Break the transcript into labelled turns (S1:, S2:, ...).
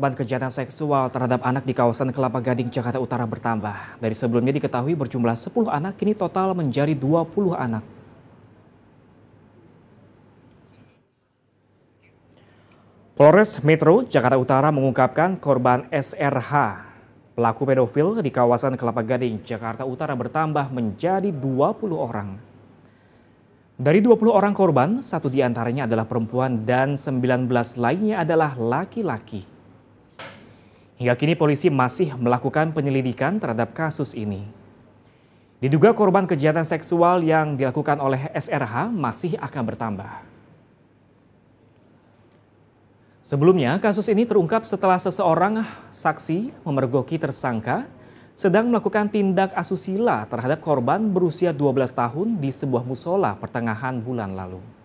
S1: Korban kejahatan seksual terhadap anak di kawasan Kelapa Gading, Jakarta Utara bertambah. Dari sebelumnya diketahui berjumlah 10 anak, kini total menjadi 20 anak. Polres Metro Jakarta Utara mengungkapkan korban SRH, pelaku pedofil di kawasan Kelapa Gading, Jakarta Utara bertambah menjadi 20 orang. Dari 20 orang korban, satu diantaranya adalah perempuan dan 19 lainnya adalah laki-laki. Hingga kini polisi masih melakukan penyelidikan terhadap kasus ini. Diduga korban kejahatan seksual yang dilakukan oleh SRH masih akan bertambah. Sebelumnya, kasus ini terungkap setelah seseorang saksi memergoki tersangka sedang melakukan tindak asusila terhadap korban berusia 12 tahun di sebuah musola pertengahan bulan lalu.